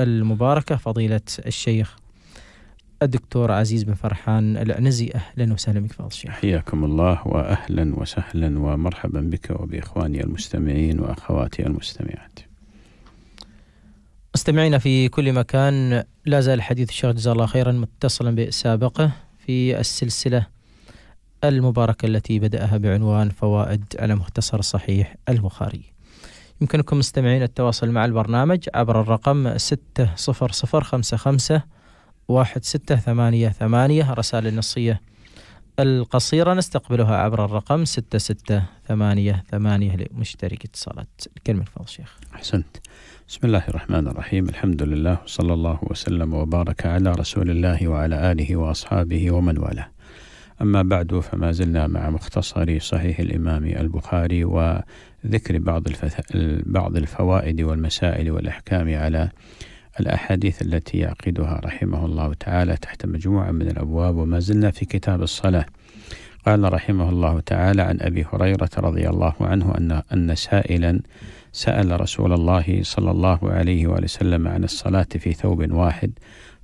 المباركة فضيلة الشيخ الدكتور عزيز بن فرحان العنزي أهلا وسهلا بك فاضل الشيخ حياكم الله وأهلا وسهلا ومرحبا بك وبإخواني المستمعين وأخواتي المستمعات مستمعينا في كل مكان لا زال حديث الشيخ جزاه الله خيرا متصلا بسابقه في السلسلة المباركة التي بدأها بعنوان فوائد على مختصر صحيح البخاري يمكنكم مستمعين التواصل مع البرنامج عبر الرقم ثمانية ثمانية رسالة النصية القصيرة نستقبلها عبر الرقم ثمانية لمشترك اتصالات الكلمة الفضل شيخ أحسنت بسم الله الرحمن الرحيم الحمد لله وصلى الله وسلم وبارك على رسول الله وعلى آله وأصحابه ومن والاه أما بعد فما زلنا مع مختصر صحيح الإمام البخاري وذكر بعض بعض الفوائد والمسائل والأحكام على الأحاديث التي يعقدها رحمه الله تعالى تحت مجموعة من الأبواب وما زلنا في كتاب الصلاة قال رحمه الله تعالى عن أبي هريرة رضي الله عنه أن أن سائلا سأل رسول الله صلى الله عليه وسلم عن الصلاة في ثوب واحد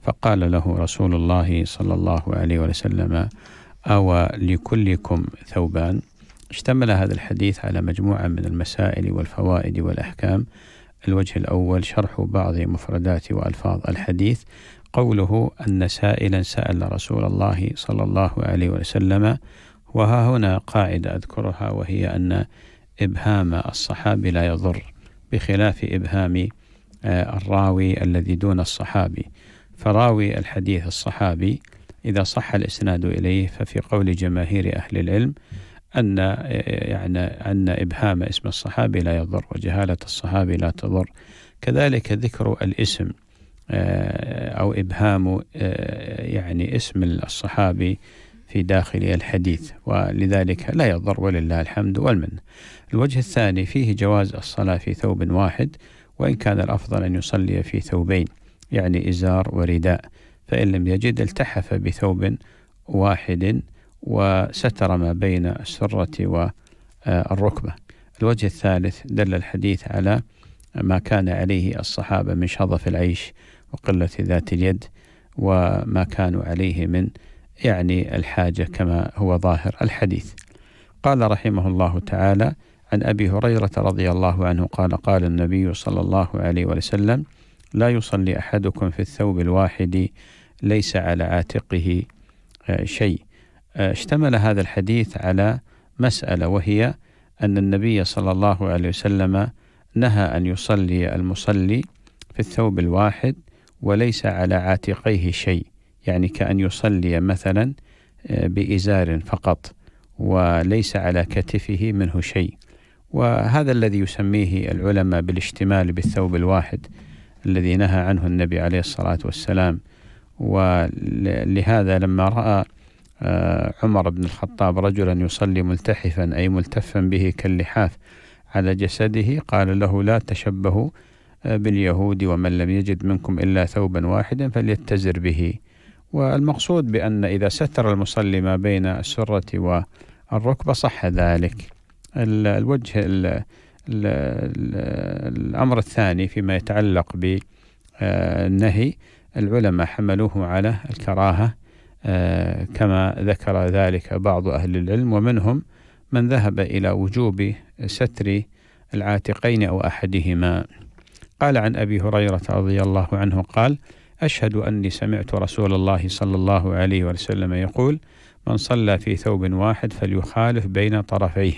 فقال له رسول الله صلى الله عليه وسلم أو لكلكم ثوبان اشتمل هذا الحديث على مجموعة من المسائل والفوائد والأحكام الوجه الأول شرح بعض مفردات وألفاظ الحديث قوله أن سائلا سأل رسول الله صلى الله عليه وسلم وها هنا قاعدة أذكرها وهي أن إبهام الصحابي لا يضر بخلاف إبهام آه، الراوي الذي دون الصحابي فراوي الحديث الصحابي إذا صح الإسناد إليه ففي قول جماهير أهل العلم أن يعني أن إبهام اسم الصحابي لا يضر وجهالة الصحابي لا تضر كذلك ذكر الاسم آه، أو إبهام آه، يعني اسم الصحابي في داخل الحديث ولذلك لا يضر ولله الحمد والمن الوجه الثاني فيه جواز الصلاة في ثوب واحد وإن كان الأفضل أن يصلي في ثوبين يعني إزار ورداء فإن لم يجد التحف بثوب واحد وستر ما بين السرة والركبة الوجه الثالث دل الحديث على ما كان عليه الصحابة من شظف العيش وقلة ذات اليد وما كانوا عليه من يعني الحاجة كما هو ظاهر الحديث قال رحمه الله تعالى عن أبي هريرة رضي الله عنه قال قال النبي صلى الله عليه وسلم لا يصلي أحدكم في الثوب الواحد ليس على عاتقه آه، شيء آه، اشتمل هذا الحديث على مسألة وهي أن النبي صلى الله عليه وسلم نهى أن يصلي المصلي في الثوب الواحد وليس على عاتقيه شيء يعني كأن يصلي مثلا آه، بإزار فقط وليس على كتفه منه شيء وهذا الذي يسميه العلماء بالاشتمال بالثوب الواحد الذي نهى عنه النبي عليه الصلاة والسلام ولهذا لما رأى آه، عمر بن الخطاب رجلا يصلي ملتحفا أي ملتفا به كاللحاف على جسده قال له لا تشبهوا آه، باليهود ومن لم يجد منكم إلا ثوبا واحدا فليتزر به والمقصود بأن إذا ستر المصلي ما بين السرة والركبة صح ذلك الوجه الـ الـ الـ الأمر الثاني فيما يتعلق بالنهي العلماء حملوه على الكراهة آه، كما ذكر ذلك بعض أهل العلم ومنهم من ذهب إلى وجوب ستر العاتقين أو أحدهما قال عن أبي هريرة رضي الله عنه قال أشهد أني سمعت رسول الله صلى الله عليه وسلم يقول من صلى في ثوب واحد فليخالف بين طرفيه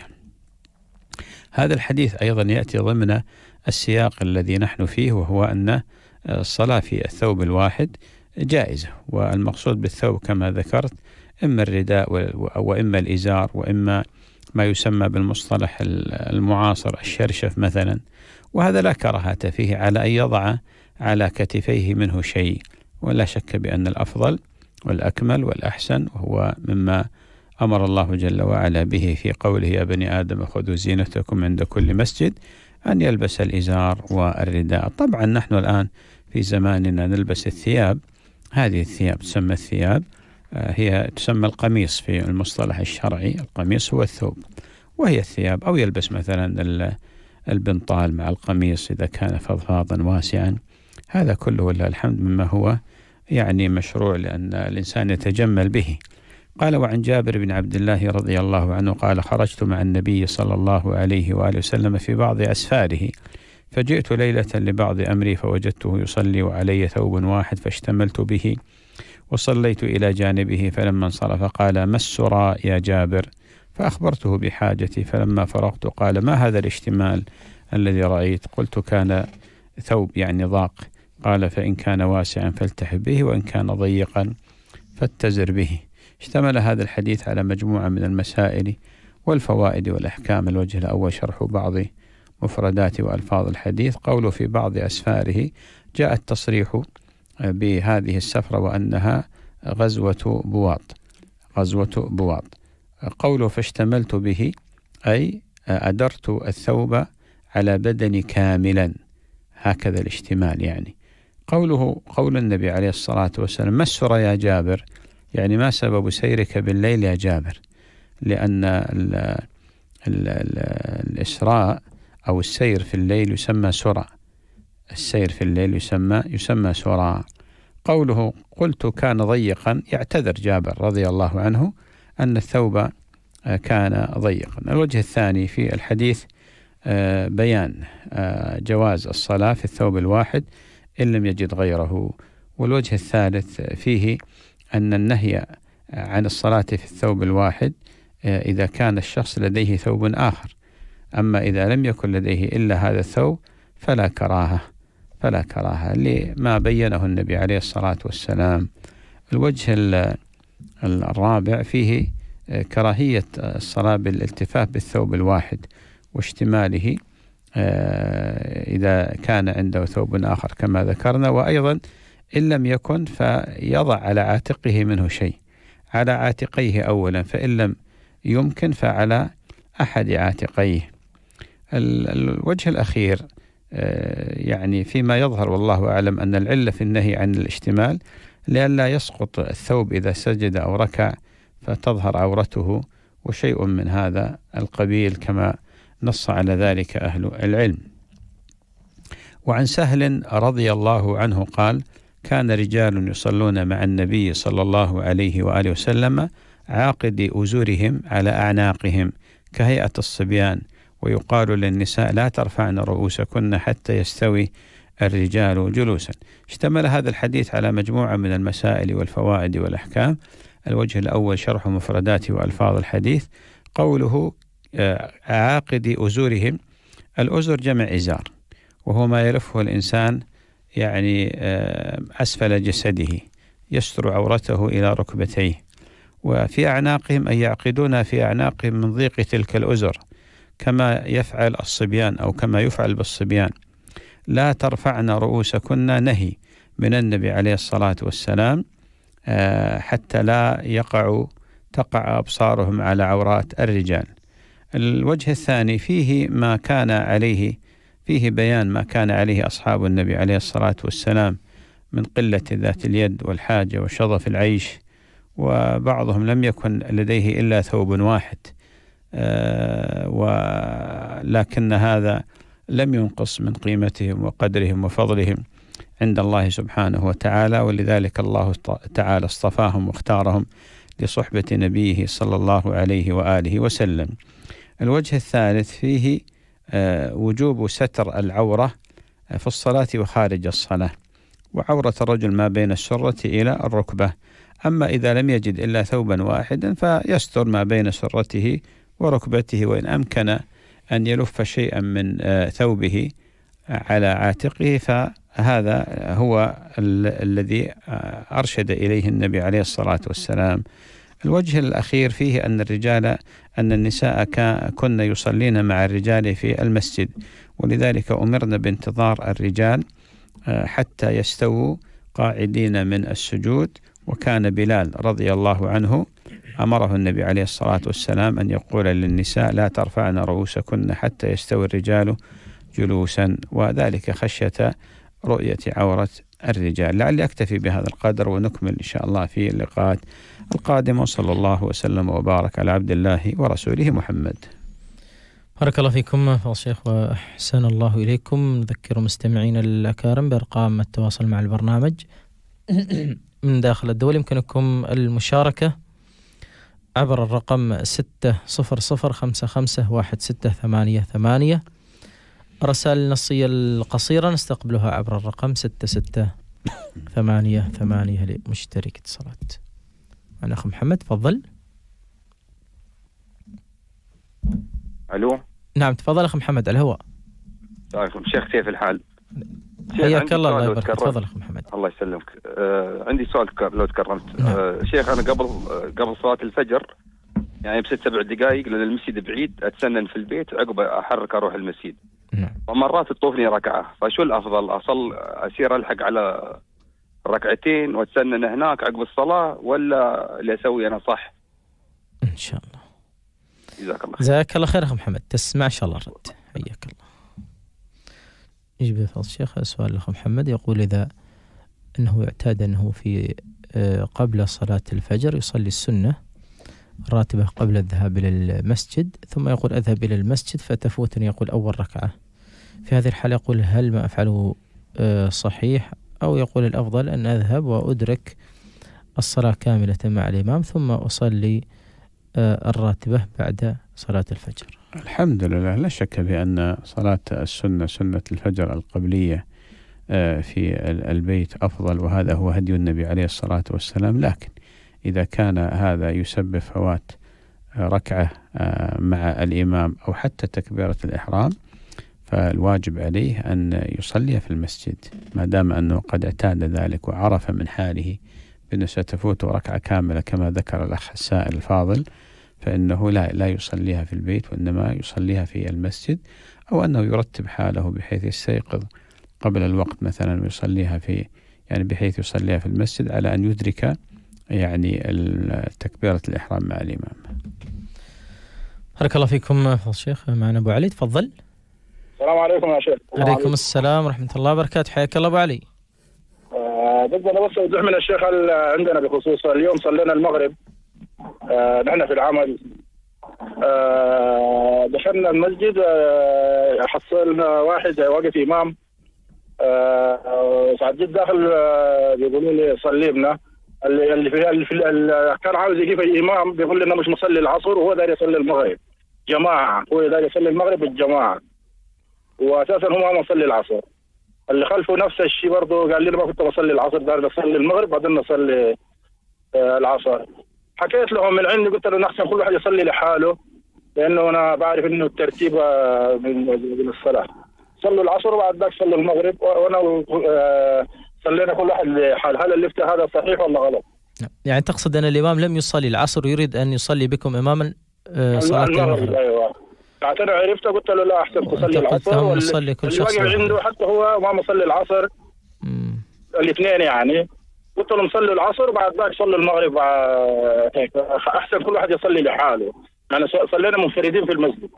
هذا الحديث أيضا يأتي ضمن السياق الذي نحن فيه وهو أن الصلاة في الثوب الواحد جائزة والمقصود بالثوب كما ذكرت إما الرداء وإما الإزار وإما ما يسمى بالمصطلح المعاصر الشرشف مثلا وهذا لا كراهة فيه على أن يضع على كتفيه منه شيء ولا شك بأن الأفضل والأكمل والأحسن وهو مما أمر الله جل وعلا به في قوله يا بني آدم خذوا زينتكم عند كل مسجد أن يلبس الإزار والرداء طبعا نحن الآن في زماننا نلبس الثياب هذه الثياب تسمى الثياب آه، هي تسمى القميص في المصطلح الشرعي القميص هو الثوب وهي الثياب أو يلبس مثلا البنطال مع القميص إذا كان فضفاضا واسعا هذا كله ولله الحمد مما هو يعني مشروع لأن الإنسان يتجمل به قال وعن جابر بن عبد الله رضي الله عنه قال خرجت مع النبي صلى الله عليه وآله وسلم في بعض أسفاره فجئت ليلة لبعض أمري فوجدته يصلي وعلي ثوب واحد فاشتملت به وصليت إلى جانبه فلما انصرف قال ما السرى يا جابر فأخبرته بحاجتي فلما فرغت قال ما هذا الاشتمال الذي رأيت قلت كان ثوب يعني ضاق قال فإن كان واسعا فالتح به وإن كان ضيقا فاتزر به اشتمل هذا الحديث على مجموعة من المسائل والفوائد والأحكام الوجه الأول شرح بعض مفردات وألفاظ الحديث قوله في بعض أسفاره جاء التصريح بهذه السفرة وأنها غزوة بواط غزوة بواط قوله فاشتملت به أي أدرت الثوب على بدني كاملا هكذا الاشتمال يعني قوله قول النبي عليه الصلاة والسلام ما السر يا جابر يعني ما سبب سيرك بالليل يا جابر لأن الإسراء أو السير في الليل يسمى سرى السير في الليل يسمى يسمى سرى قوله قلت كان ضيقا يعتذر جابر رضي الله عنه أن الثوب آه، كان ضيقا الوجه الثاني في الحديث آه، بيان آه، جواز الصلاة في الثوب الواحد إن لم يجد غيره والوجه الثالث فيه أن النهي عن الصلاة في الثوب الواحد إذا كان الشخص لديه ثوب آخر أما إذا لم يكن لديه إلا هذا الثوب فلا كراهة فلا كراهة لما بينه النبي عليه الصلاة والسلام الوجه الرابع فيه آه، كراهية آه، الصلاة بالالتفاف بالثوب الواحد واشتماله آه، إذا كان عنده ثوب آخر كما ذكرنا وأيضا إن لم يكن فيضع على عاتقه منه شيء على عاتقيه أولا فإن لم يمكن فعلى أحد عاتقيه الوجه الأخير آه، يعني فيما يظهر والله أعلم أن العلة في النهي عن الاشتمال لئلا يسقط الثوب إذا سجد أو ركع فتظهر عورته وشيء من هذا القبيل كما نص على ذلك أهل العلم وعن سهل رضي الله عنه قال كان رجال يصلون مع النبي صلى الله عليه وآله وسلم عاقد أزورهم على أعناقهم كهيئة الصبيان ويقال للنساء لا ترفعن رؤوسكن حتى يستوي الرجال جلوسا اشتمل هذا الحديث على مجموعة من المسائل والفوائد والأحكام الوجه الأول شرح مفردات وألفاظ الحديث قوله آه، عاقد أزورهم الأزر جمع إزار وهو ما يلفه الإنسان يعني آه، أسفل جسده يستر عورته إلى ركبتيه وفي أعناقهم أي يعقدون في أعناقهم من ضيق تلك الأزر كما يفعل الصبيان أو كما يفعل بالصبيان لا ترفعن رؤوسكن نهي من النبي عليه الصلاة والسلام آه، حتى لا يقع تقع أبصارهم على عورات الرجال الوجه الثاني فيه ما كان عليه فيه بيان ما كان عليه أصحاب النبي عليه الصلاة والسلام من قلة ذات اليد والحاجة وشظف العيش وبعضهم لم يكن لديه إلا ثوب واحد آه، ولكن هذا لم ينقص من قيمتهم وقدرهم وفضلهم عند الله سبحانه وتعالى ولذلك الله تعالى اصطفاهم واختارهم لصحبة نبيه صلى الله عليه وآله وسلم الوجه الثالث فيه آه، وجوب ستر العورة آه، في الصلاة وخارج الصلاة وعورة الرجل ما بين السرة إلى الركبة أما إذا لم يجد إلا ثوبا واحدا فيستر ما بين سرته وركبته وإن أمكن أن يلف شيئا من آه، ثوبه على عاتقه فهذا هو ال الذي آه، أرشد إليه النبي عليه الصلاة والسلام الوجه الأخير فيه أن الرجال أن النساء كن يصلين مع الرجال في المسجد ولذلك أمرن بانتظار الرجال آه، حتى يستووا قاعدين من السجود وكان بلال رضي الله عنه أمره النبي عليه الصلاة والسلام أن يقول للنساء لا ترفعن رؤوسكن حتى يستوي الرجال جلوسا وذلك خشية رؤية عورة الرجال لعلي أكتفي بهذا القدر ونكمل إن شاء الله في اللقاءات القادمة وصلى الله وسلم وبارك على عبد الله ورسوله محمد بارك الله فيكم فضل الشيخ وأحسن الله إليكم نذكر مستمعين الأكارم بأرقام التواصل مع البرنامج من داخل الدول يمكنكم المشاركة عبر الرقم ستة صفر صفر خمسة خمسة واحد ستة ثمانية ثمانية رسالة نصية القصيرة نستقبلها عبر الرقم ستة ستة ثمانية ثمانية لمشترك اتصالات أنا أخ محمد تفضل ألو نعم تفضل أخ محمد الهواء عليكم طيب، شيخ كيف الحال؟ حياك الله الله يبارك تفضل اخ محمد الله يسلمك آه عندي سؤال لو تكرمت نعم. آه شيخ انا قبل آه، قبل صلاه الفجر يعني بست سبع دقائق لان المسجد بعيد اتسنن في البيت عقب احرك اروح المسجد نعم. فمرات تطوفني ركعه فشو الافضل اصل اسير الحق على ركعتين واتسنن هناك عقب الصلاه ولا اللي اسوي انا صح؟ ان شاء الله جزاك الله خير جزاك الله خير اخ محمد تسمع ان شاء الله رد حياك الله يجب فضل الشيخ السؤال الأخ محمد يقول إذا أنه اعتاد أنه في آه، قبل صلاة الفجر يصلي السنة راتبة قبل الذهاب إلى المسجد ثم يقول أذهب إلى المسجد فتفوتني يقول أول ركعة في هذه الحالة يقول هل ما أفعله آه، صحيح أو يقول الأفضل أن أذهب وأدرك الصلاة كاملة مع الإمام ثم أصلي آه، الراتبة بعد صلاة الفجر الحمد لله لا شك بأن صلاة السنة سنة الفجر القبلية آه، في البيت أفضل وهذا هو هدي النبي عليه الصلاة والسلام لكن إذا كان هذا يسبب فوات آه، ركعة آه، مع الإمام أو حتى تكبيرة الإحرام فالواجب عليه أن يصلي في المسجد ما دام أنه قد اعتاد ذلك وعرف من حاله بأنه ستفوت ركعة كاملة كما ذكر الأخ السائل الفاضل فإنه لا لا يصليها في البيت وإنما يصليها في المسجد أو أنه يرتب حاله بحيث يستيقظ قبل الوقت مثلا ويصليها في يعني بحيث يصليها في المسجد على أن يدرك يعني تكبيرة الإحرام مع الإمام بارك الله فيكم الشيخ معنا أبو علي تفضل السلام عليكم يا شيخ عليكم السلام ورحمة الله وبركاته حياك الله أبو علي آه، بدنا بس توضيح من الشيخ عندنا بخصوص اليوم صلينا المغرب آه، نحن في العمل آه، دخلنا المسجد آه، حصلنا واحد واقف امام فعديت داخل بيقولوا لي صلي بنا اللي اللي في, اللي في اللي كان عاوز يجيب الامام بيقول لي انه مش مصلي العصر وهو داير يصلي المغرب جماعه هو داير يصلي المغرب بالجماعه واساسا هو ما مصلي العصر اللي خلفه نفس الشيء برضه قال لي انا ما كنت بصلي العصر داير اصلي المغرب بعدين اصلي العصر حكيت لهم من عندي قلت له احسن كل واحد يصلي لحاله لانه انا بعرف انه الترتيب آه، من الصلاه صلوا العصر وبعد ذاك صلوا المغرب وانا آه، صلينا كل واحد لحال هل الافتاء هذا صحيح ولا غلط؟ نعم. يعني تقصد ان الامام لم يصلي العصر يريد ان يصلي بكم اماما آه، صلاه المغرب ايوه بعدين عرفته قلت له لا احسن تصلي العصر واللي كل شخص عنده حتى هو ما مصلي العصر الاثنين يعني قلت لهم صلوا العصر وبعد ذلك صلوا المغرب آه، هيك احسن كل واحد يصلي لحاله يعني صلينا منفردين في المسجد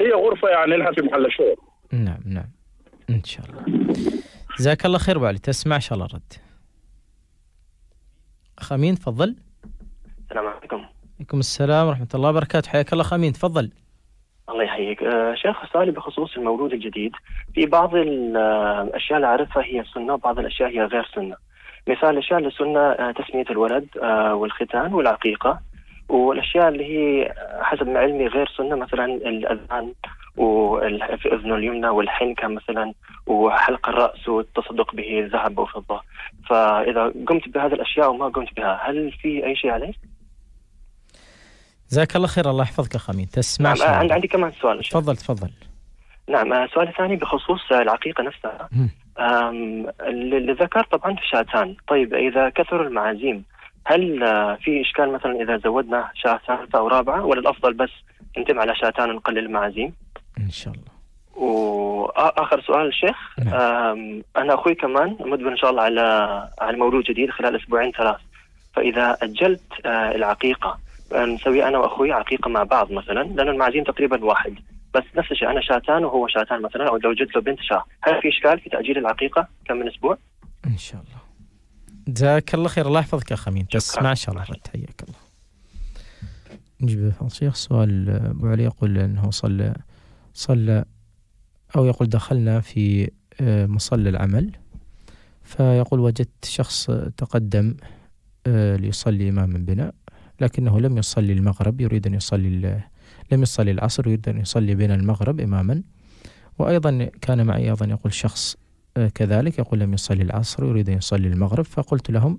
هي غرفه يعني لها في محل الشغل نعم نعم ان شاء الله جزاك الله خير علي تسمع ان شاء الله رد خمين تفضل السلام عليكم وعليكم السلام ورحمه الله وبركاته حياك الله خمين تفضل الله يحييك أه شيخ سؤالي بخصوص المولود الجديد في بعض آه، الاشياء اللي اعرفها هي سنه وبعض الاشياء هي غير سنه مثال الاشياء اللي سنه آه، تسميه الولد آه، والختان والعقيقه والاشياء اللي هي حسب ما علمي غير سنه مثلا الاذان وفي اذنه اليمنى والحنكه مثلا وحلق الراس والتصدق به ذهب وفضه فاذا قمت بهذه الاشياء وما قمت بها هل في اي شيء عليك؟ جزاك الله خير الله يحفظك يا خميس تسمع نعم عندي كمان سؤال تفضل تفضل نعم السؤال الثاني بخصوص العقيقه نفسها اللي ذكر طبعا في شاتان طيب إذا كثر المعازيم هل آه، في إشكال مثلا إذا زودنا شاة ثالثة أو رابعة ولا الأفضل بس نتم على شاتان ونقلل المعازيم إن شاء الله واخر سؤال الشيخ نعم. انا اخوي كمان مدبر ان شاء الله على على مولود جديد خلال اسبوعين ثلاث فاذا اجلت آه، العقيقه نسوي انا واخوي عقيقه مع بعض مثلا لان المعازيم تقريبا واحد بس نفس الشيء انا شاتان وهو شاتان مثلا او لو جبت له بنت شاه هل في اشكال في تاجيل العقيقه كم من اسبوع؟ ان شاء الله جزاك الله خير الله يحفظك يا خمين بس ما شاء الله حياك الله نجيب شيخ سؤال ابو علي يقول انه صلى صلى او يقول دخلنا في آه، مصلى العمل فيقول وجدت شخص تقدم آه، ليصلي اماما بنا لكنه لم يصلي المغرب يريد ان يصلي لم يصلي العصر يريد أن يصلي بين المغرب إماما وأيضا كان معي أيضا يقول شخص آه، كذلك يقول لم يصلي العصر يريد أن يصلي المغرب فقلت لهم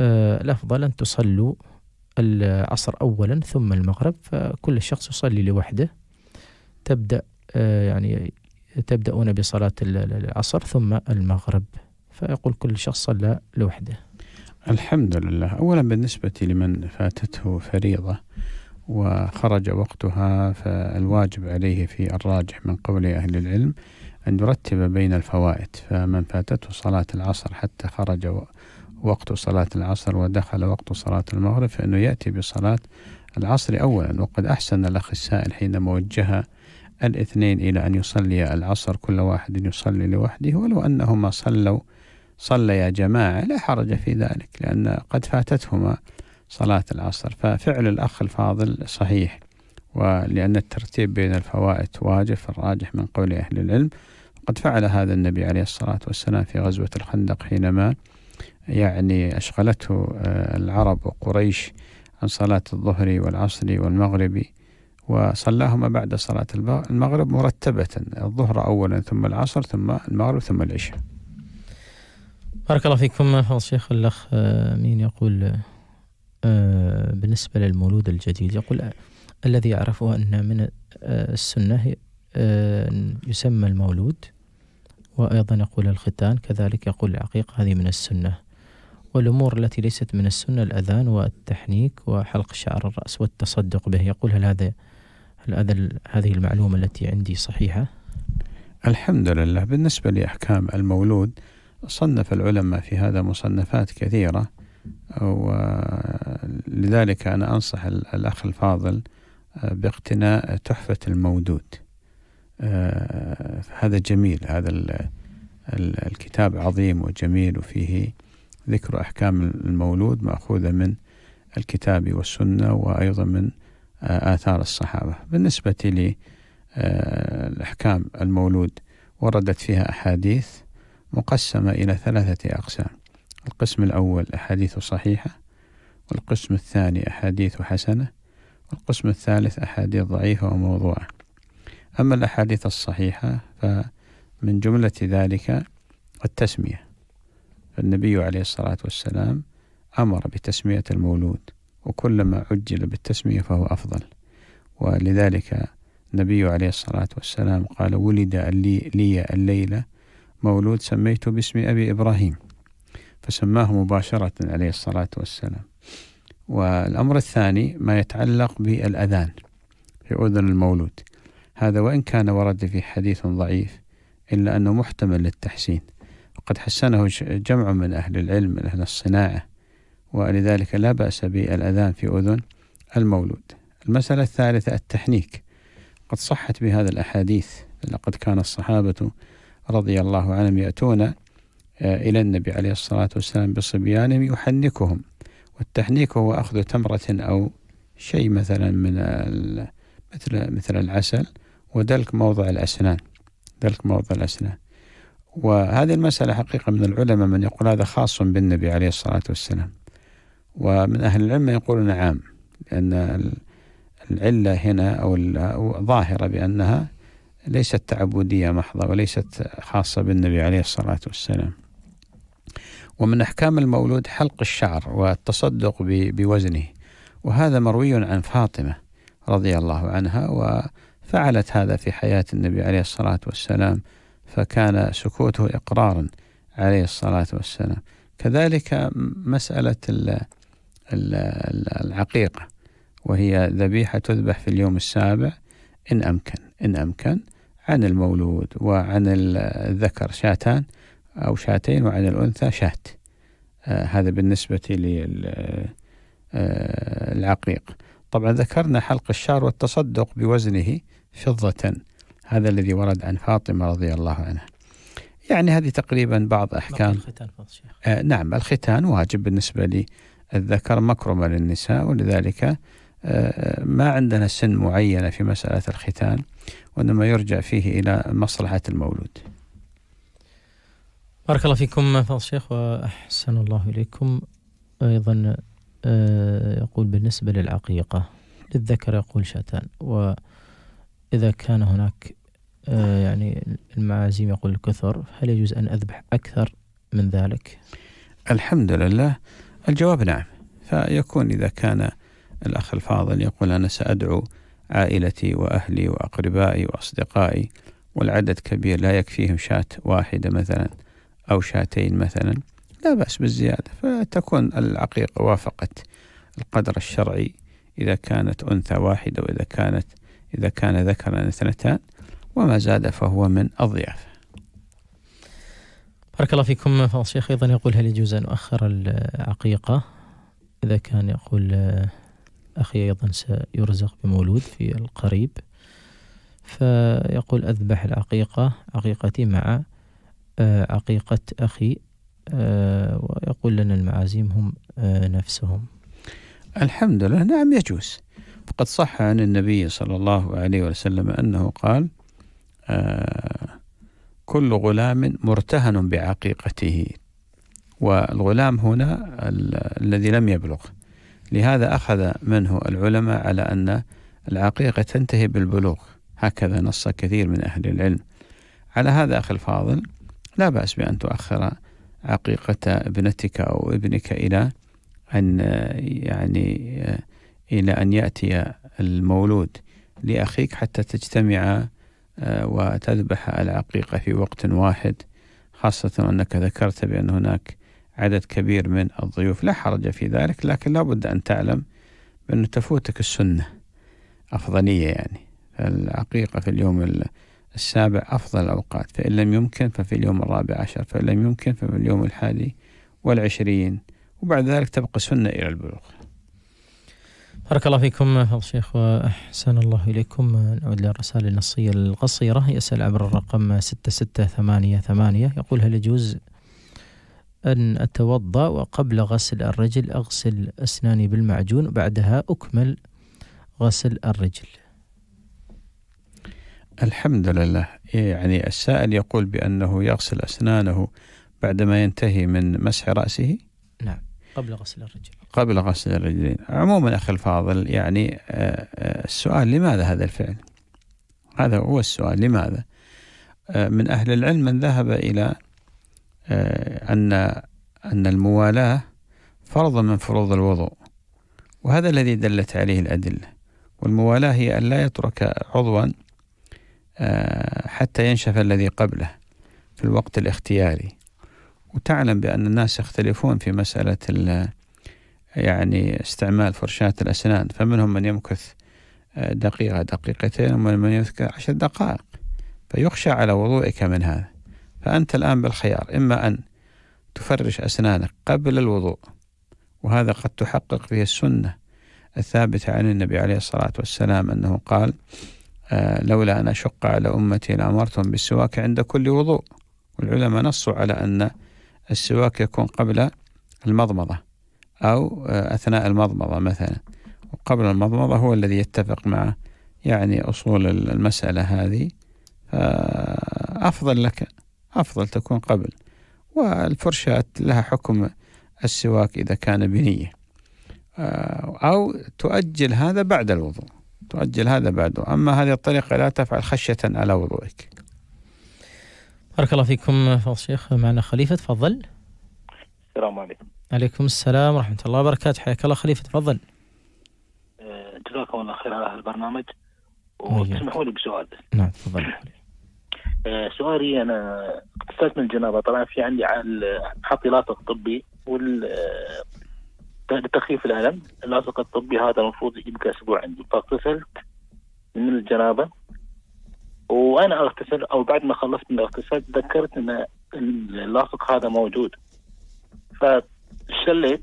آه، الأفضل أن تصلوا العصر أولا ثم المغرب فكل شخص يصلي لوحده تبدأ آه، يعني تبدأون بصلاة العصر ثم المغرب فيقول كل شخص صلى لوحده الحمد لله أولا بالنسبة لمن فاتته فريضة وخرج وقتها فالواجب عليه في الراجح من قول أهل العلم أن يرتب بين الفوائد فمن فاتته صلاة العصر حتى خرج وقت صلاة العصر ودخل وقت صلاة المغرب فإنه يأتي بصلاة العصر أولا وقد أحسن الأخ السائل حينما وجه الاثنين إلى أن يصلي العصر كل واحد يصلي لوحده ولو أنهما صلوا صليا جماعة لا حرج في ذلك لأن قد فاتتهما صلاة العصر ففعل الأخ الفاضل صحيح ولأن الترتيب بين الفوائت واجب الراجح من قول أهل العلم قد فعل هذا النبي عليه الصلاة والسلام في غزوة الخندق حينما يعني أشغلته آه، العرب وقريش عن صلاة الظهر والعصر والمغرب وصلاهما بعد صلاة المغرب مرتبة الظهر أولا ثم العصر ثم المغرب ثم العشاء بارك الله فيكم فضل الشيخ الأخ آه، مين يقول آه، آه، بالنسبة للمولود الجديد يقول الذي أعرفه أن من آه، السنة آه، يسمى المولود وأيضا يقول الختان كذلك يقول العقيق هذه من السنة والأمور التي ليست من السنة الأذان والتحنيك وحلق شعر الرأس والتصدق به يقول هل هذا هل هذا هذه المعلومة التي عندي صحيحة؟ الحمد لله بالنسبة لأحكام المولود صنف العلماء في هذا مصنفات كثيرة ولذلك أنا أنصح الأخ الفاضل آه، باقتناء تحفة المودود آه، هذا جميل هذا الكتاب عظيم وجميل وفيه ذكر أحكام المولود مأخوذة من الكتاب والسنة وأيضا من آه، آثار الصحابة بالنسبة لي الأحكام المولود وردت فيها أحاديث مقسمة إلى ثلاثة أقسام القسم الأول أحاديث صحيحة والقسم الثاني أحاديث حسنة والقسم الثالث أحاديث ضعيفة وموضوعة أما الأحاديث الصحيحة فمن جملة ذلك التسمية فالنبي عليه الصلاة والسلام أمر بتسمية المولود وكلما عجل بالتسمية فهو أفضل ولذلك النبي عليه الصلاة والسلام قال ولد لي, لي الليلة مولود سميته باسم أبي إبراهيم فسماه مباشرة عليه الصلاة والسلام والأمر الثاني ما يتعلق بالأذان في أذن المولود هذا وإن كان ورد في حديث ضعيف إلا أنه محتمل للتحسين وقد حسنه جمع من أهل العلم من أهل الصناعة ولذلك لا بأس بالأذان في أذن المولود المسألة الثالثة التحنيك قد صحت بهذا الأحاديث لقد كان الصحابة رضي الله عنهم يأتون آه، إلى النبي عليه الصلاة والسلام بصبيانهم يحنكهم والتحنيك هو أخذ تمرة أو شيء مثلا من مثل مثل العسل ودلك موضع الأسنان دلك موضع الأسنان وهذه المسألة حقيقة من العلماء من يقول هذا خاص بالنبي عليه الصلاة والسلام ومن أهل العلم يقولون نعم لأن العلة هنا أو ظاهرة بأنها ليست تعبدية محضة وليست خاصة بالنبي عليه الصلاة والسلام ومن أحكام المولود حلق الشعر والتصدق بوزنه وهذا مروي عن فاطمة رضي الله عنها وفعلت هذا في حياة النبي عليه الصلاة والسلام فكان سكوته إقرارا عليه الصلاة والسلام كذلك مسألة العقيقة وهي ذبيحة تذبح في اليوم السابع إن أمكن إن أمكن عن المولود وعن الذكر شاتان أو شاتين وعن الأنثى شات آه، هذا بالنسبة للعقيق آه، طبعا ذكرنا حلق الشعر والتصدق بوزنه فضة هذا الذي ورد عن فاطمة رضي الله عنها يعني هذه تقريبا بعض أحكام الختان آه نعم الختان واجب بالنسبة للذكر مكرمة للنساء ولذلك آه ما عندنا سن معينة في مسألة الختان وإنما يرجع فيه إلى مصلحة المولود بارك الله فيكم فضل الشيخ وأحسن الله إليكم أيضا آه، يقول بالنسبة للعقيقة للذكر يقول شاتان وإذا كان هناك آه، يعني المعازيم يقول الكثر هل يجوز أن أذبح أكثر من ذلك الحمد لله الجواب نعم فيكون إذا كان الأخ الفاضل يقول أنا سأدعو عائلتي وأهلي وأقربائي وأصدقائي والعدد كبير لا يكفيهم شاة واحدة مثلا أو شاتين مثلا لا بأس بالزيادة فتكون العقيقة وافقت القدر الشرعي إذا كانت أنثى واحدة وإذا كانت إذا كان ذكرا اثنتان وما زاد فهو من الضيافة بارك الله فيكم فالشيخ أيضا يقول هل يجوز أن أؤخر العقيقة إذا كان يقول أخي أيضا سيرزق بمولود في القريب فيقول أذبح العقيقة عقيقتي مع آه، عقيقة أخي آه، ويقول لنا المعازيم هم آه، نفسهم الحمد لله نعم يجوز وقد صح عن النبي صلى الله عليه وسلم أنه قال كل غلام مرتهن بعقيقته والغلام هنا الذي لم يبلغ لهذا أخذ منه العلماء على أن العقيقة تنتهي بالبلوغ هكذا نص كثير من أهل العلم على هذا أخي الفاضل لا بأس بأن تؤخر عقيقة ابنتك أو ابنك إلى أن يعني إلى أن يأتي المولود لأخيك حتى تجتمع وتذبح العقيقة في وقت واحد خاصة أنك ذكرت بأن هناك عدد كبير من الضيوف لا حرج في ذلك لكن لا بد أن تعلم بأنه تفوتك السنة أفضلية يعني العقيقة في اليوم السابع أفضل الأوقات فإن لم يمكن ففي اليوم الرابع عشر فإن لم يمكن ففي اليوم الحادي والعشرين وبعد ذلك تبقى سنة إلى البلوغ بارك الله فيكم الشيخ وأحسن الله إليكم نعود للرسالة النصية القصيرة يسأل عبر الرقم 6688 يقول هل يجوز أن أتوضأ وقبل غسل الرجل أغسل أسناني بالمعجون وبعدها أكمل غسل الرجل الحمد لله يعني السائل يقول بأنه يغسل أسنانه بعدما ينتهي من مسح رأسه نعم قبل غسل الرجل قبل غسل الرجلين عموما أخي الفاضل يعني آه، آه، السؤال لماذا هذا الفعل هذا هو السؤال لماذا آه، من أهل العلم من ذهب إلى أن أن الموالاة فرض من فروض الوضوء وهذا الذي دلت عليه الأدلة والموالاة هي أن لا يترك عضوا آه، حتى ينشف الذي قبله في الوقت الاختياري وتعلم بأن الناس يختلفون في مسألة يعني استعمال فرشاة الأسنان فمنهم من يمكث آه، دقيقة دقيقتين ومن من يمكث عشر دقائق فيخشى على وضوئك من هذا فأنت الآن بالخيار إما أن تفرش أسنانك قبل الوضوء وهذا قد تحقق فيه السنة الثابتة عن النبي عليه الصلاة والسلام أنه قال آه، لولا أن أشق على أمتي لأمرتهم بالسواك عند كل وضوء والعلماء نصوا على أن السواك يكون قبل المضمضة أو آه، أثناء المضمضة مثلا وقبل المضمضة هو الذي يتفق مع يعني أصول المسألة هذه آه، أفضل لك أفضل تكون قبل والفرشاة لها حكم السواك إذا كان بنية أو تؤجل هذا بعد الوضوء تؤجل هذا بعده أما هذه الطريقة لا تفعل خشية على وضوئك بارك الله فيكم فضل الشيخ معنا خليفة تفضل السلام عليكم عليكم السلام ورحمة الله وبركاته حياك الله خليفة تفضل جزاكم الله خير على البرنامج وتسمحوا لي بسؤال نعم تفضل آه، سؤالي انا اغتسلت من الجنابه طبعا في عندي عن التعطيلات الطبي وال لتخفيف الالم اللاصق الطبي هذا المفروض يبقى اسبوع عندي فاغتسلت من الجنابه وانا اغتسل او بعد ما خلصت من الاغتسال تذكرت ان اللاصق هذا موجود فشليت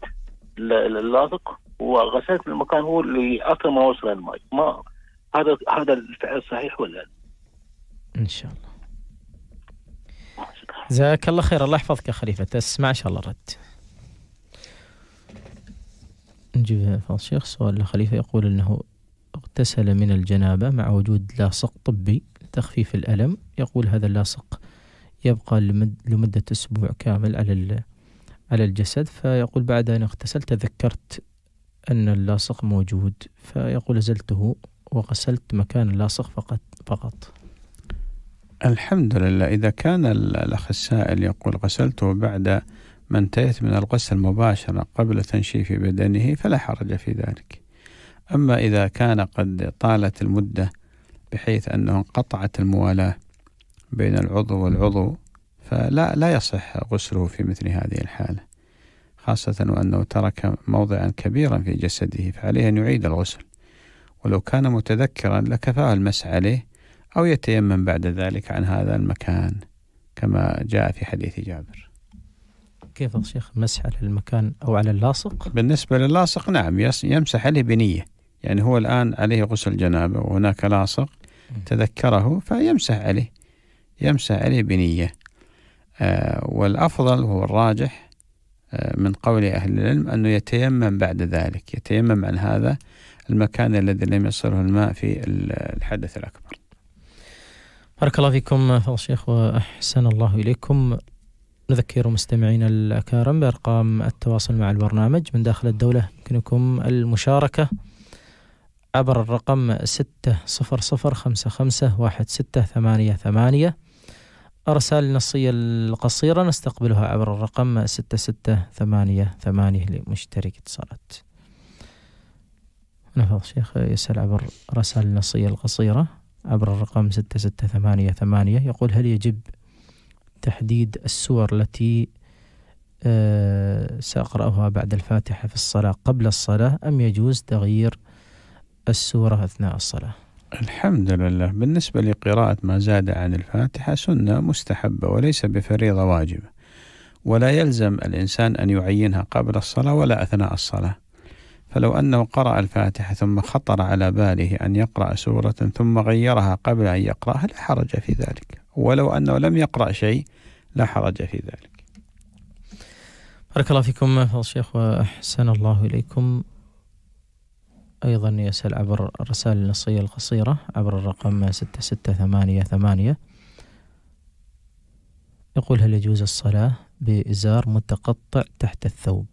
اللاصق وغسلت من المكان هو اللي اصلا ما وصل الماء ما هذا هذا الفعل صحيح ولا لا؟ ان شاء الله جزاك الله خير الله يحفظك يا خليفه تسمع ان شاء الله الرد نجيب الشيخ سؤال الخليفة يقول أنه اغتسل من الجنابة مع وجود لاصق طبي لتخفيف الألم يقول هذا اللاصق يبقى لمد لمدة أسبوع كامل على على الجسد فيقول بعد أن اغتسلت تذكرت أن اللاصق موجود فيقول أزلته وغسلت مكان اللاصق فقط فقط الحمد لله إذا كان الأخ السائل يقول غسلته بعد ما انتهت من الغسل مباشرة قبل تنشيف بدنه فلا حرج في ذلك أما إذا كان قد طالت المدة بحيث أنه انقطعت الموالاة بين العضو والعضو فلا لا يصح غسله في مثل هذه الحالة خاصة وأنه ترك موضعا كبيرا في جسده فعليه أن يعيد الغسل ولو كان متذكرا لكفاه المس عليه أو يتيمم بعد ذلك عن هذا المكان كما جاء في حديث جابر كيف الشيخ مسح على المكان أو على اللاصق؟ بالنسبة للاصق نعم يمسح عليه بنية يعني هو الآن عليه غسل جنابة وهناك لاصق تذكره فيمسح عليه يمسح عليه بنية آه والأفضل هو الراجح آه، من قول أهل العلم أنه يتيمم بعد ذلك يتيمم عن هذا المكان الذي لم يصله الماء في الحدث الأكبر بارك الله فيكم فضل الشيخ وأحسن الله إليكم نذكر مستمعينا الأكارم بأرقام التواصل مع البرنامج من داخل الدولة يمكنكم المشاركة عبر الرقم ستة صفر صفر خمسة خمسة واحد ستة ثمانية ثمانية الرسائل النصية القصيرة نستقبلها عبر الرقم ستة ستة ثمانية ثمانية لمشترك اتصالات نفض شيخ يسأل عبر رسائل نصية القصيرة عبر الرقم ستة ستة ثمانية ثمانية يقول هل يجب تحديد السور التي آه، سأقرأها بعد الفاتحة في الصلاة قبل الصلاة أم يجوز تغيير السورة أثناء الصلاة الحمد لله بالنسبة لقراءة ما زاد عن الفاتحة سنة مستحبة وليس بفريضة واجبة ولا يلزم الإنسان أن يعينها قبل الصلاة ولا أثناء الصلاة فلو أنه قرأ الفاتحة ثم خطر على باله أن يقرأ سورة ثم غيرها قبل أن يقرأها لا حرج في ذلك ولو أنه لم يقرأ شيء لا حرج في ذلك بارك الله فيكم فضل الشيخ وأحسن الله إليكم أيضا يسأل عبر الرسائل النصية القصيرة عبر الرقم 6688 يقول هل يجوز الصلاة بإزار متقطع تحت الثوب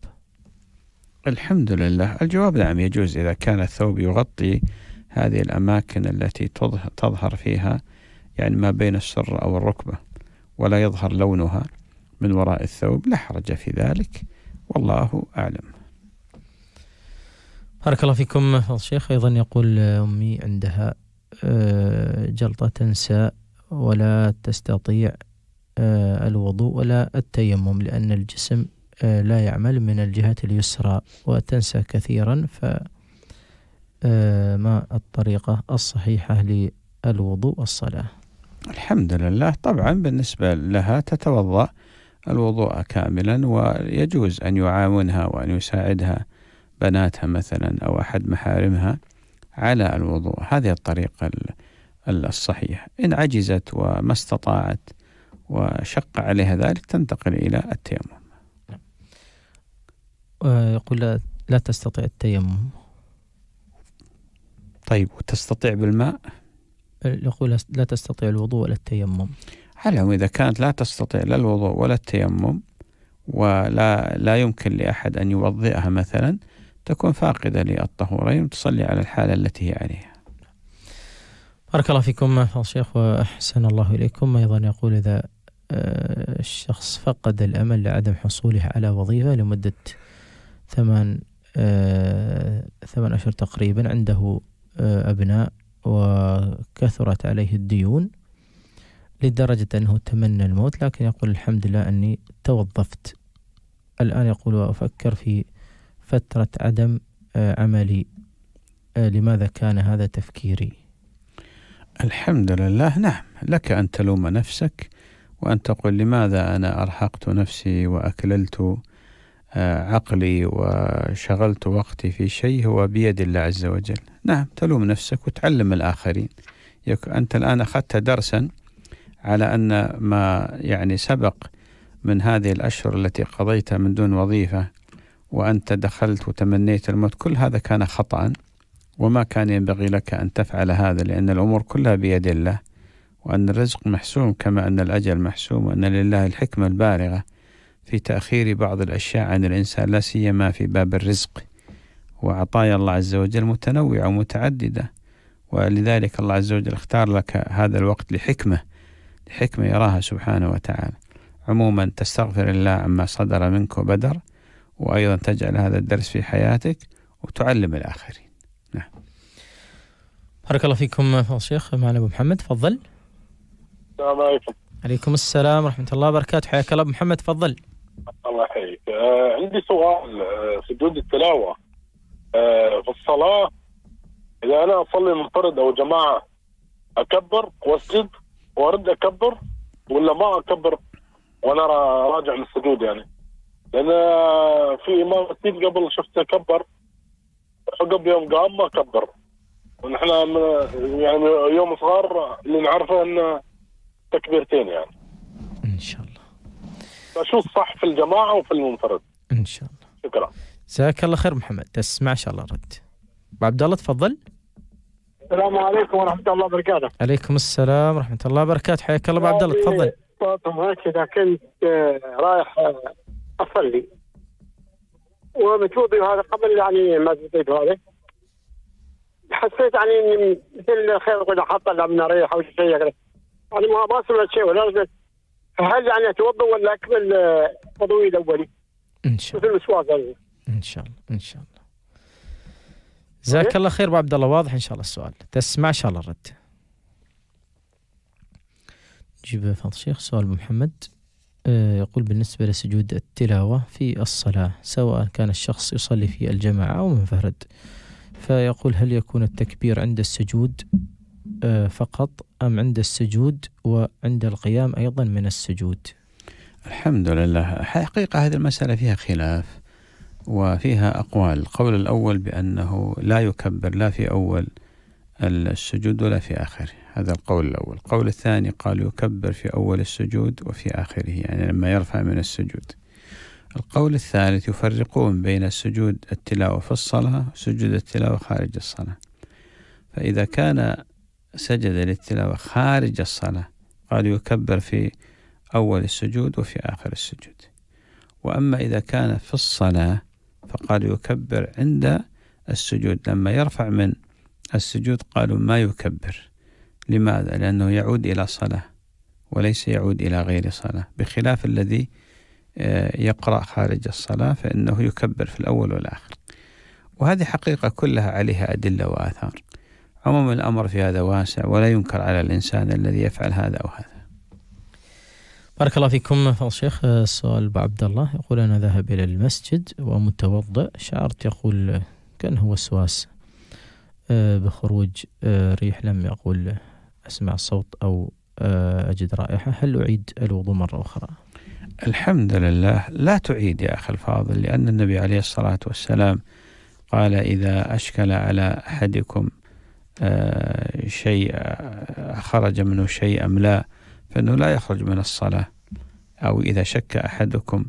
الحمد لله الجواب نعم يجوز إذا كان الثوب يغطي هذه الأماكن التي تظهر فيها يعني ما بين السرة أو الركبة ولا يظهر لونها من وراء الثوب لا حرج في ذلك والله أعلم بارك الله فيكم الشيخ أيضا يقول أمي عندها آه، جلطة تنسى ولا تستطيع آه، الوضوء ولا التيمم لأن الجسم آه، لا يعمل من الجهة اليسرى وتنسى كثيرا فما الطريقة الصحيحة للوضوء والصلاة الحمد لله طبعا بالنسبة لها تتوضأ الوضوء كاملا ويجوز أن يعاونها وأن يساعدها بناتها مثلا أو أحد محارمها على الوضوء هذه الطريقة الصحيحة إن عجزت وما استطاعت وشق عليها ذلك تنتقل إلى التيمم آه، يقول لا تستطيع التيمم طيب وتستطيع بالماء الأخوة لا تستطيع الوضوء ولا التيمم علهم إذا كانت لا تستطيع لا الوضوء ولا التيمم ولا لا يمكن لأحد أن يوضئها مثلا تكون فاقدة للطهورين وتصلي على الحالة التي هي عليها بارك الله فيكم الشيخ وأحسن الله إليكم أيضا يقول إذا آه، الشخص فقد الأمل لعدم حصوله على وظيفة لمدة ثمان آه، ثمان أشهر تقريبا عنده آه، أبناء وكثرت عليه الديون لدرجة أنه تمنى الموت لكن يقول الحمد لله أني توظفت الآن يقول وأفكر في فترة عدم آه، عملي آه، لماذا كان هذا تفكيري الحمد لله نعم لك أن تلوم نفسك وأن تقول لماذا أنا أرهقت نفسي وأكللت آه، عقلي وشغلت وقتي في شيء هو بيد الله عز وجل نعم تلوم نفسك وتعلم الآخرين أنت الآن أخذت درسا على أن ما يعني سبق من هذه الأشهر التي قضيتها من دون وظيفة وأنت دخلت وتمنيت الموت كل هذا كان خطأ وما كان ينبغي لك أن تفعل هذا لأن الأمور كلها بيد الله وأن الرزق محسوم كما أن الأجل محسوم وأن لله الحكمة البالغة في تأخير بعض الأشياء عن الإنسان لا سيما في باب الرزق وعطايا الله عز وجل متنوعة ومتعددة ولذلك الله عز وجل اختار لك هذا الوقت لحكمة لحكمة يراها سبحانه وتعالى عموما تستغفر الله عما صدر منك وبدر وأيضا تجعل هذا الدرس في حياتك وتعلم الآخرين نعم بارك الله فيكم شيخ الشيخ معنا أبو محمد تفضل السلام عليكم عليكم السلام ورحمة الله وبركاته حياك الله أبو محمد تفضل الله يحييك آه عندي سؤال آه سجود التلاوه آه في الصلاه اذا انا اصلي منفرد او جماعه اكبر واسجد وارد اكبر ولا ما اكبر وانا راجع من السجود يعني لان آه، في امام مسجد قبل شفته كبر عقب يوم قام ما كبر ونحن يعني يوم صغار اللي نعرفه انه تكبيرتين يعني بشوف صح في الجماعه وفي المنفرد ان شاء الله شكرا جزاك الله خير محمد اسمع ان شاء الله رد ابو عبد الله تفضل السلام عليكم ورحمه الله وبركاته عليكم السلام ورحمه الله وبركاته حياك الله ابو عبد الله تفضل هكذا كنت آه، رايح آه، اصلي ومتوضي هذا قبل يعني ما زيد هذا حسيت يعني مثل خير ولا حط لا من ريحه ولا شيء يعني ما ما سمعت شيء ولا رجعت هل يعني اتوضا ولا اكمل آه، تطوير الاولي؟ ان شاء الله مثل الوسواس ان شاء الله ان شاء الله جزاك الله خير ابو عبد الله واضح ان شاء الله السؤال تسمع ان شاء الله الرد جيب فضل الشيخ سؤال ابو محمد آه، يقول بالنسبة لسجود التلاوة في الصلاة سواء كان الشخص يصلي في الجماعة أو منفرد فيقول هل يكون التكبير عند السجود آه، فقط أم عند السجود وعند القيام أيضا من السجود الحمد لله حقيقة هذه المسألة فيها خلاف وفيها أقوال القول الأول بأنه لا يكبر لا في أول السجود ولا في آخره هذا القول الأول القول الثاني قال يكبر في أول السجود وفي آخره يعني لما يرفع من السجود القول الثالث يفرقون بين سجود التلاوة في الصلاة وسجود التلاوة خارج الصلاة فإذا كان سجد للتلاوة خارج الصلاة قال يكبر في أول السجود وفي آخر السجود وأما إذا كان في الصلاة فقال يكبر عند السجود لما يرفع من السجود قالوا ما يكبر لماذا؟ لأنه يعود إلى صلاة وليس يعود إلى غير صلاة بخلاف الذي آه، يقرأ خارج الصلاة فإنه يكبر في الأول والآخر وهذه حقيقة كلها عليها أدلة وآثار عموم الأمر في هذا واسع ولا ينكر على الإنسان الذي يفعل هذا أو هذا بارك الله فيكم الشيخ آه، السؤال أبو عبد الله يقول أنا ذهب إلى المسجد ومتوضأ شعرت يقول كأنه وسواس آه، بخروج آه، ريح لم يقول أسمع صوت أو أجد رائحة هل أعيد الوضوء مرة أخرى الحمد لله لا تعيد يا أخي الفاضل لأن النبي عليه الصلاة والسلام قال إذا أشكل على أحدكم آه، شيء آه، خرج منه شيء أم لا فإنه لا يخرج من الصلاة أو إذا شك أحدكم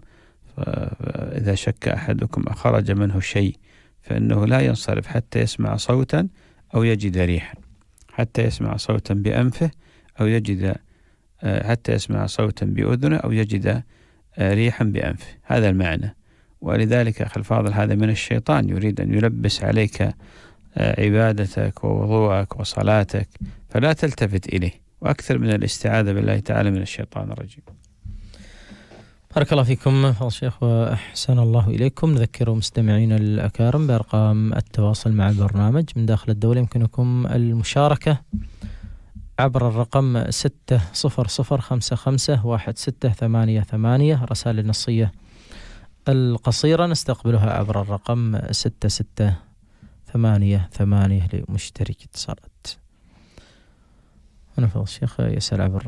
إذا شك أحدكم أخرج منه شيء فإنه لا ينصرف حتى يسمع صوتا أو يجد ريحا حتى يسمع صوتا بأنفه أو يجد آه، حتى يسمع صوتا بأذنه أو يجد ريحا بأنفه هذا المعنى ولذلك أخي الفاضل هذا من الشيطان يريد أن يلبس عليك آه، عبادتك ووضوءك وصلاتك فلا تلتفت إليه وأكثر من الاستعاذة بالله تعالى من الشيطان الرجيم بارك الله فيكم فضل الشيخ وأحسن الله إليكم نذكر مستمعينا الأكارم بأرقام التواصل مع البرنامج من داخل الدولة يمكنكم المشاركة عبر الرقم ستة صفر صفر خمسة خمسة واحد ستة ثمانية ثمانية رسالة نصية القصيرة نستقبلها عبر الرقم ستة ستة ثمانية ثمانية لمشترك اتصالات هنا فضل الشيخ يسأل عبر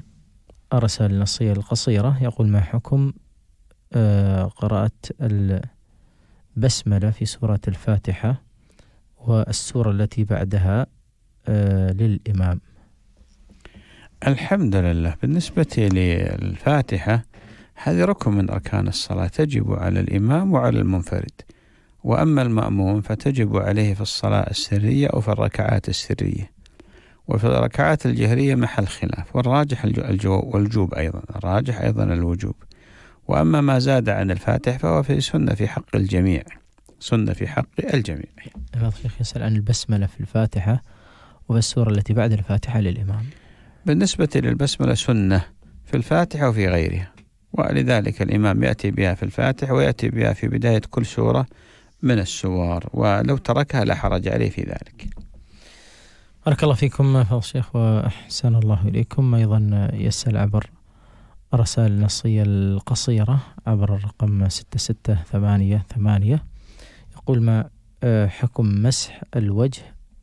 أرسل النصية القصيرة يقول ما حكم آه، قراءة البسملة في سورة الفاتحة والسورة التي بعدها آه، للإمام الحمد لله بالنسبة للفاتحة هذه ركن من أركان الصلاة تجب على الإمام وعلى المنفرد وأما المأموم فتجب عليه في الصلاة السرية أو في الركعات السرية وفي الركعات الجهرية محل خلاف والراجح الجو والجوب أيضا الراجح أيضا الوجوب وأما ما زاد عن الفاتح فهو في سنة في حق الجميع سنة في حق الجميع الشيخ يسأل عن البسملة في الفاتحة والسورة التي بعد الفاتحة للإمام بالنسبة للبسملة سنة في الفاتحة وفي غيرها ولذلك الإمام يأتي بها في الفاتح ويأتي بها في بداية كل سورة من السور ولو تركها لا حرج عليه في ذلك بارك الله فيكم فضل الشيخ وأحسن الله إليكم أيضا يسأل عبر رسائل نصية القصيرة عبر الرقم ستة ستة ثمانية ثمانية يقول ما آه، حكم مسح الوجه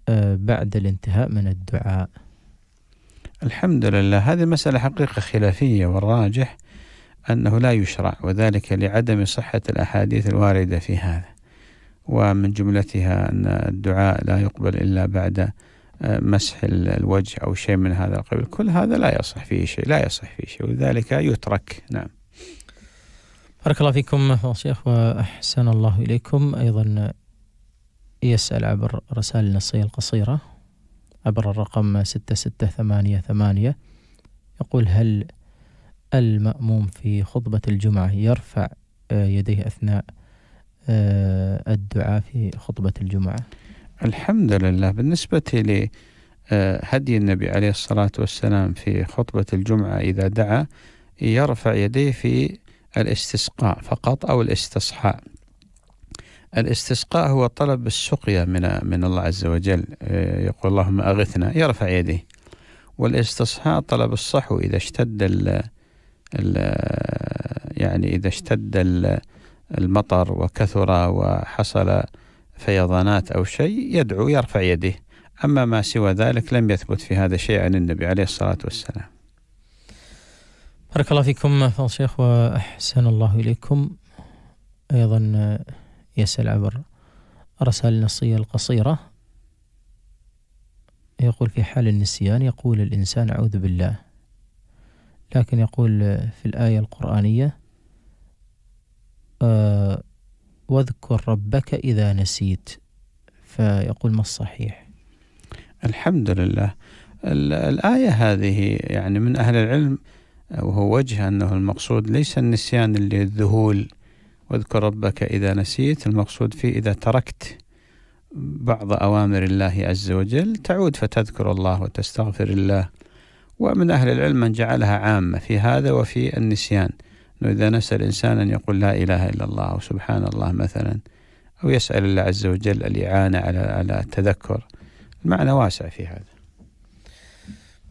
آه، بعد الانتهاء من الدعاء الحمد لله هذه المسألة حقيقة خلافية والراجح أنه لا يشرع وذلك لعدم صحة الأحاديث الواردة في هذا ومن جملتها أن الدعاء لا يقبل إلا بعد آه، مسح الوجه أو شيء من هذا القبيل كل هذا لا يصح فيه شيء لا يصح فيه شيء ولذلك يترك نعم بارك الله فيكم شيخ وأحسن الله إليكم أيضا يسأل عبر رسائل النصية القصيرة عبر الرقم ستة ستة ثمانية ثمانية يقول هل المأموم في خطبة الجمعة يرفع آه، يديه أثناء آه، الدعاء في خطبة الجمعة الحمد لله بالنسبة لهدي آه، النبي عليه الصلاة والسلام في خطبة الجمعة إذا دعا يرفع يديه في الاستسقاء فقط أو الاستصحاء الاستسقاء هو طلب السقيا من من الله عز وجل آه، يقول اللهم أغثنا يرفع يديه والاستصحاء طلب الصحو إذا اشتد الـ الـ يعني إذا اشتد الـ المطر وكثر وحصل فيضانات أو شيء يدعو يرفع يده أما ما سوى ذلك لم يثبت في هذا شيء عن النبي عليه الصلاة والسلام بارك الله فيكم فضل الشيخ وأحسن الله إليكم أيضا يسأل عبر رسائل النصية القصيرة يقول في حال النسيان يقول الإنسان أعوذ بالله لكن يقول في الآية القرآنية آه، واذكر ربك إذا نسيت فيقول ما الصحيح الحمد لله الآية هذه يعني من أهل العلم آه، وهو وجه أنه المقصود ليس النسيان اللي الذهول واذكر ربك إذا نسيت المقصود فيه إذا تركت بعض أوامر الله عز وجل تعود فتذكر الله وتستغفر الله ومن أهل العلم من جعلها عامة في هذا وفي النسيان أنه إذا نسأل إنسان أن يقول لا إله إلا الله أو سبحان الله مثلا أو يسأل الله عز وجل الإعانة على على التذكر المعنى واسع في هذا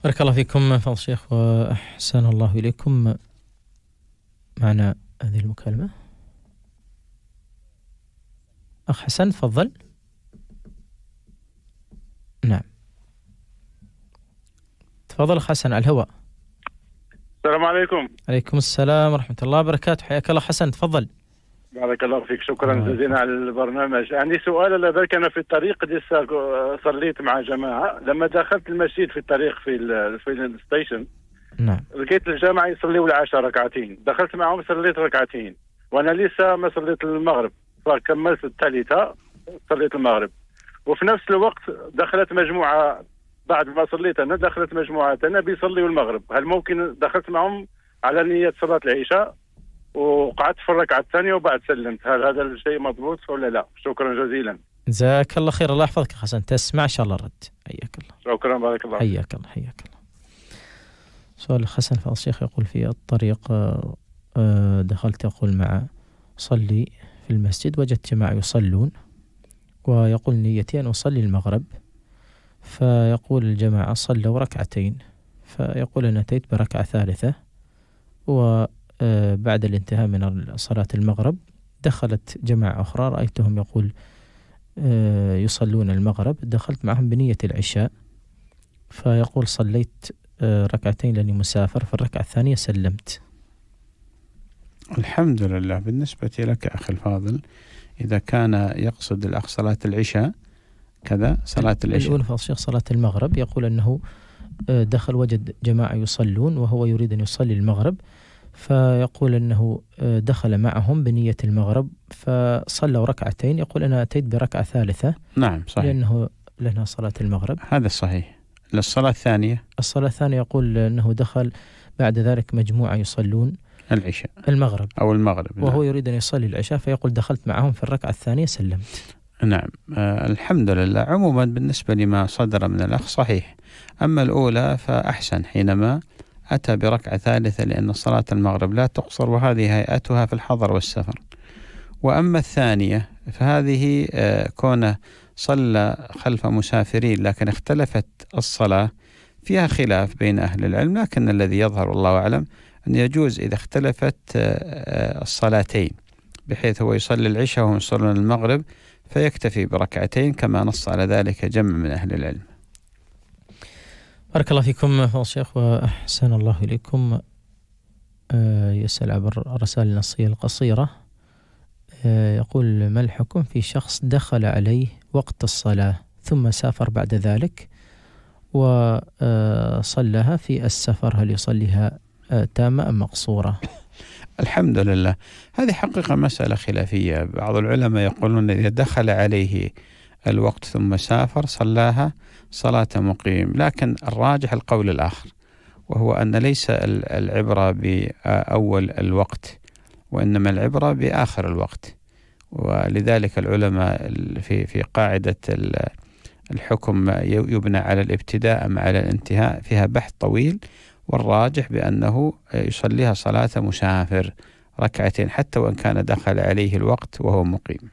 بارك الله فيكم فضل الشيخ وأحسن الله إليكم معنا هذه المكالمة أخ حسن تفضل نعم تفضل أخ حسن على الهواء السلام عليكم عليكم السلام ورحمة الله وبركاته حياك الله حسن تفضل بارك الله فيك شكرا جزيلا على البرنامج عندي سؤال على بالك انا في الطريق لسه صليت مع جماعه لما دخلت المسجد في الطريق في في الستيشن نعم لقيت الجماعه يصليوا العشاء ركعتين دخلت معهم صليت ركعتين وانا لسه ما صليت المغرب فكملت الثالثه صليت المغرب وفي نفس الوقت دخلت مجموعه بعد ما صليت انا دخلت مجموعات انا بيصليوا المغرب هل ممكن دخلت معهم على نيه صلاه العشاء وقعدت في الركعه الثانيه وبعد سلمت هل هذا الشيء مضبوط ولا لا شكرا جزيلا جزاك الله خير الله يحفظك حسن تسمع ان شاء الله الرد حياك الله شكرا بارك الله حياك الله حياك الله سؤال حسن فاضل الشيخ يقول في الطريق آه، آه، دخلت أقول مع صلي في المسجد وجدت جماعة يصلون ويقول نيتي أن أصلي المغرب فيقول الجماعة صلوا ركعتين فيقول أنا أتيت بركعة ثالثة وبعد آه، الانتهاء من صلاة المغرب دخلت جماعة أخرى رأيتهم يقول آه، يصلون المغرب دخلت معهم بنية العشاء فيقول صليت آه، ركعتين لأني مسافر في الركعة الثانية سلمت الحمد لله بالنسبة لك أخي الفاضل إذا كان يقصد الأخ صلاة العشاء كذا صلاة العشاء الأنفة الشيخ صلاة المغرب يقول أنه آه، دخل وجد جماعة يصلون وهو يريد أن يصلي المغرب فيقول أنه آه، دخل معهم بنية المغرب فصلوا ركعتين يقول أنا أتيت بركعة ثالثة نعم صحيح لأنه لنا صلاة المغرب هذا صحيح للصلاة الثانية الصلاة الثانية يقول أنه دخل بعد ذلك مجموعة يصلون العشاء المغرب أو المغرب وهو نعم. يريد أن يصلي العشاء فيقول دخلت معهم في الركعة الثانية سلمت نعم آه الحمد لله عموما بالنسبة لما صدر من الأخ صحيح أما الأولى فأحسن حينما أتى بركعة ثالثة لأن صلاة المغرب لا تقصر وهذه هيئتها في الحضر والسفر وأما الثانية فهذه آه كونه صلى خلف مسافرين لكن اختلفت الصلاة فيها خلاف بين أهل العلم لكن الذي يظهر والله أعلم أن يجوز إذا اختلفت آه، آه، الصلاتين بحيث هو يصلي العشاء وهم يصلون المغرب فيكتفي بركعتين كما نص على ذلك جمع من أهل العلم بارك الله فيكم شيخ وأحسن الله إليكم آه، يسأل عبر الرسائل النصية القصيرة آه، يقول ما الحكم في شخص دخل عليه وقت الصلاة ثم سافر بعد ذلك وصلها آه، في السفر هل يصليها تامة أم مقصورة الحمد لله هذه حقيقة مسألة خلافية بعض العلماء يقولون إذا دخل عليه الوقت ثم سافر صلاها صلاة مقيم لكن الراجح القول الآخر وهو أن ليس العبرة بأول الوقت وإنما العبرة بآخر الوقت ولذلك العلماء في في قاعدة الحكم يبنى على الابتداء أم على الانتهاء فيها بحث طويل والراجح بأنه يصليها صلاة مسافر ركعتين حتى وإن كان دخل عليه الوقت وهو مقيم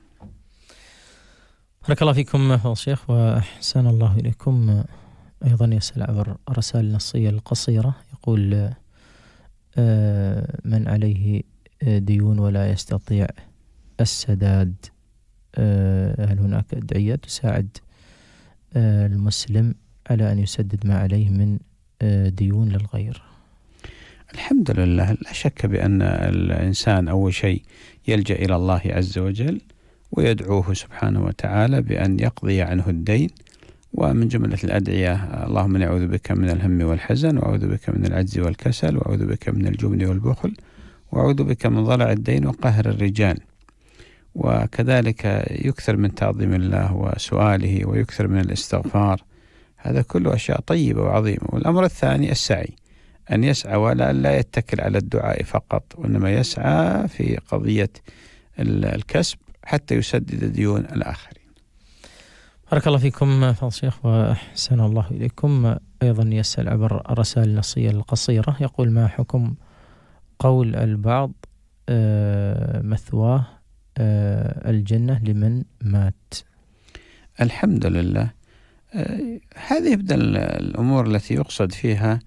بارك الله فيكم فضل الشيخ وأحسن الله إليكم أيضا يسأل عبر رسالة النصية القصيرة يقول آه، من عليه ديون ولا يستطيع السداد آه، هل هناك أدعية تساعد آه، المسلم على أن يسدد ما عليه من ديون للغير الحمد لله لا شك بأن الإنسان أول شيء يلجأ إلى الله عز وجل ويدعوه سبحانه وتعالى بأن يقضي عنه الدين ومن جملة الأدعية اللهم إني أعوذ بك من الهم والحزن وأعوذ بك من العجز والكسل وأعوذ بك من الجبن والبخل وأعوذ بك من ضلع الدين وقهر الرجال وكذلك يكثر من تعظيم الله وسؤاله ويكثر من الاستغفار هذا كله أشياء طيبة وعظيمة والأمر الثاني السعي أن يسعى ولا لا يتكل على الدعاء فقط وإنما يسعى في قضية الكسب حتى يسدد ديون الآخرين بارك الله فيكم فضل الشيخ وأحسن الله إليكم أيضا يسأل عبر الرسائل النصية القصيرة يقول ما حكم قول البعض آه، مثواه آه، الجنة لمن مات الحمد لله هذه بدل الأمور التي يقصد فيها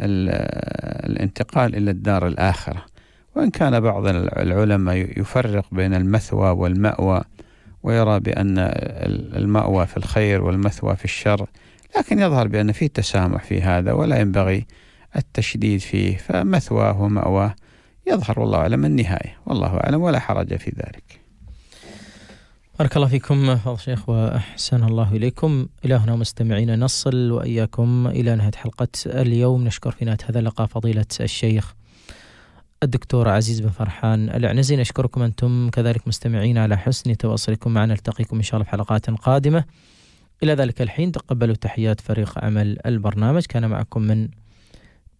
الانتقال إلى الدار الآخرة وإن كان بعض العلماء يفرق بين المثوى والمأوى ويرى بأن المأوى في الخير والمثوى في الشر لكن يظهر بأن في تسامح في هذا ولا ينبغي التشديد فيه فمثواه ومأواه يظهر والله أعلم النهاية والله أعلم ولا حرج في ذلك بارك الله فيكم فضل الشيخ وأحسن الله إليكم إلى هنا مستمعينا نصل وإياكم إلى نهاية حلقة اليوم نشكر في نهاية هذا اللقاء فضيلة الشيخ الدكتور عزيز بن فرحان العنزي نشكركم أنتم كذلك مستمعين على حسن تواصلكم معنا نلتقيكم إن شاء الله في حلقات قادمة إلى ذلك الحين تقبلوا تحيات فريق عمل البرنامج كان معكم من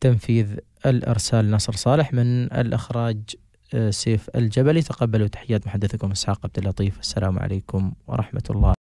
تنفيذ الأرسال نصر صالح من الإخراج سيف الجبلي تقبلوا تحيات محدثكم اسحاق عبد اللطيف السلام عليكم ورحمه الله